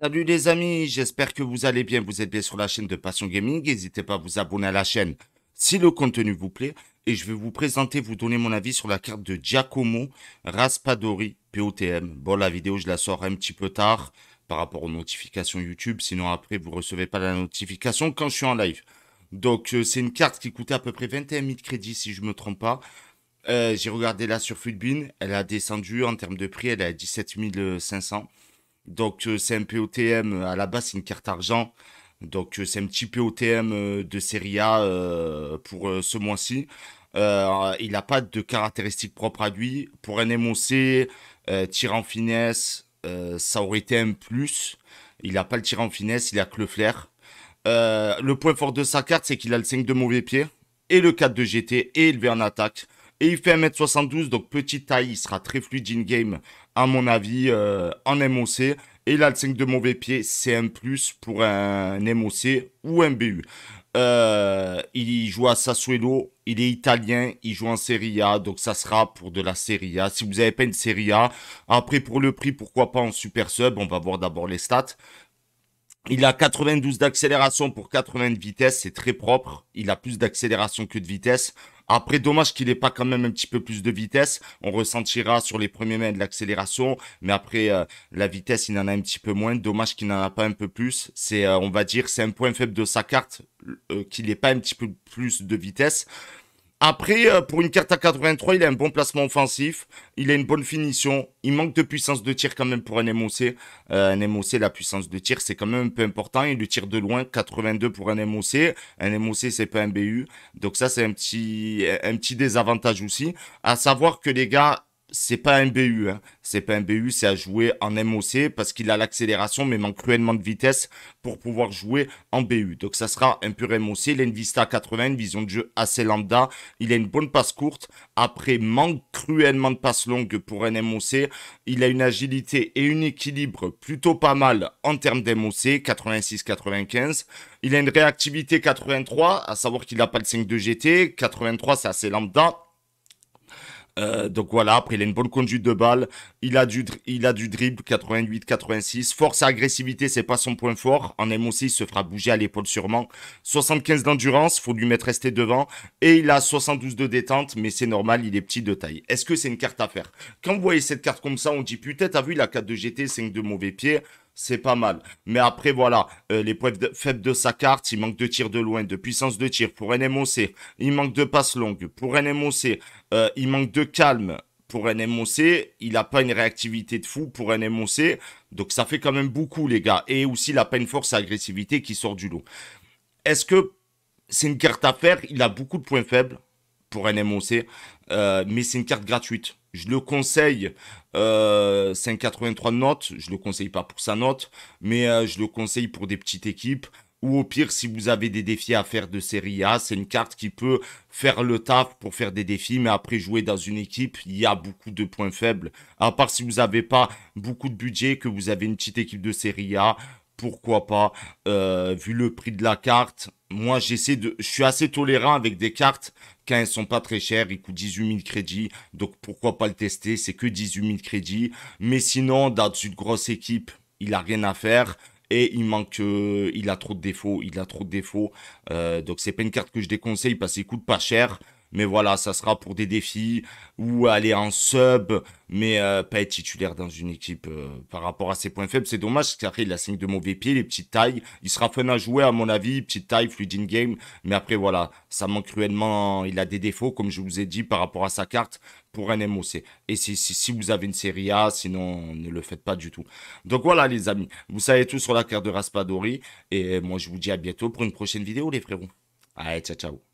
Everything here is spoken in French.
Salut les amis, j'espère que vous allez bien, vous êtes bien sur la chaîne de Passion Gaming, n'hésitez pas à vous abonner à la chaîne si le contenu vous plaît, et je vais vous présenter, vous donner mon avis sur la carte de Giacomo Raspadori POTM. Bon, la vidéo, je la sors un petit peu tard par rapport aux notifications YouTube, sinon après, vous ne recevez pas la notification quand je suis en live. Donc, euh, c'est une carte qui coûtait à peu près 21 000 crédits, si je ne me trompe pas. Euh, j'ai regardé là sur Foodbin, elle a descendu en termes de prix, elle est à 17 500. Donc euh, c'est un POTM, à la base c'est une carte argent. Donc euh, c'est un petit POTM euh, de série A pour ce mois-ci. il n'a pas de caractéristiques propres à lui. Pour un MOC, en finesse, ça aurait été un plus. Il n'a pas le tir en finesse, il a que le flair. le point fort de sa carte, c'est qu'il a le 5 de mauvais pied, et le 4 de GT, et élevé en attaque. Et il fait 1m72, donc petite taille, il sera très fluide in-game, à mon avis, euh, en MOC. Et là, le 5 de mauvais pied, c'est un plus pour un MOC ou un BU. Euh, il joue à Sassuelo, il est italien, il joue en Serie A, donc ça sera pour de la Serie A. Si vous n'avez pas une Serie A, après pour le prix, pourquoi pas en Super Sub, on va voir d'abord les stats. Il a 92 d'accélération pour 80 de vitesse, c'est très propre. Il a plus d'accélération que de vitesse. Après, dommage qu'il n'ait pas quand même un petit peu plus de vitesse. On ressentira sur les premiers mètres de l'accélération, mais après, euh, la vitesse, il en a un petit peu moins. Dommage qu'il n'en a pas un peu plus. C'est, euh, on va dire, c'est un point faible de sa carte euh, qu'il n'ait pas un petit peu plus de vitesse. Après, euh, pour une carte à 83, il a un bon placement offensif, il a une bonne finition, il manque de puissance de tir quand même pour un MOC. Euh, un MOC, la puissance de tir, c'est quand même un peu important, il le tire de loin, 82 pour un MOC. Un MOC, c'est pas un BU, donc ça c'est un petit, un petit désavantage aussi. À savoir que les gars, c'est pas un BU, hein. c'est pas un BU, c'est à jouer en MOC parce qu'il a l'accélération mais manque cruellement de vitesse pour pouvoir jouer en BU. Donc ça sera un pur MOC, il une vista 80, une vision de jeu assez lambda, il a une bonne passe courte, après manque cruellement de passe longue pour un MOC, il a une agilité et un équilibre plutôt pas mal en termes d'MOC, 86-95, il a une réactivité 83, à savoir qu'il n'a pas le 5 de GT, 83 c'est assez lambda, euh, donc voilà, après il a une bonne conduite de balle, il a du, il a du dribble 88-86, force et agressivité, c'est pas son point fort. En M6, il se fera bouger à l'épaule sûrement. 75 d'endurance, faut lui mettre rester devant et il a 72 de détente, mais c'est normal, il est petit de taille. Est-ce que c'est une carte à faire Quand vous voyez cette carte comme ça, on dit putain, t'as vu la 4 de GT, 5 de mauvais pied c'est pas mal. Mais après, voilà, euh, les points faibles de sa carte, il manque de tir de loin, de puissance de tir pour un NMOC, il manque de passes longues pour un MOC, euh, il manque de calme pour un NMOC, il n'a pas une réactivité de fou pour un NMOC, donc ça fait quand même beaucoup, les gars. Et aussi la peine force agressivité qui sort du lot. Est-ce que c'est une carte à faire Il a beaucoup de points faibles pour un MOC, euh, mais c'est une carte gratuite. Je le conseille, euh, 5,83 de note. Je le conseille pas pour sa note, mais euh, je le conseille pour des petites équipes. Ou au pire, si vous avez des défis à faire de série A, c'est une carte qui peut faire le taf pour faire des défis, mais après jouer dans une équipe, il y a beaucoup de points faibles. À part si vous n'avez pas beaucoup de budget, que vous avez une petite équipe de série A, pourquoi pas euh, vu le prix de la carte moi j'essaie de je suis assez tolérant avec des cartes quand elles sont pas très chères ils coûtent 18 000 crédits donc pourquoi pas le tester c'est que 18 000 crédits mais sinon dans une grosse équipe il a rien à faire et il manque euh, il a trop de défauts il a trop de défauts euh, donc c'est pas une carte que je déconseille parce qu'il coûte pas cher mais voilà, ça sera pour des défis ou aller en sub, mais euh, pas être titulaire dans une équipe euh, par rapport à ses points faibles. C'est dommage, car il a 5 de mauvais pieds, les petites tailles. Il sera fun à jouer, à mon avis, petite taille, fluid in game. Mais après, voilà, ça manque cruellement. Il a des défauts, comme je vous ai dit, par rapport à sa carte pour un MOC. Et si, si, si vous avez une série A, sinon, ne le faites pas du tout. Donc voilà, les amis, vous savez tout sur la carte de Raspadori. Et moi, je vous dis à bientôt pour une prochaine vidéo, les frérots. Allez, ciao, ciao.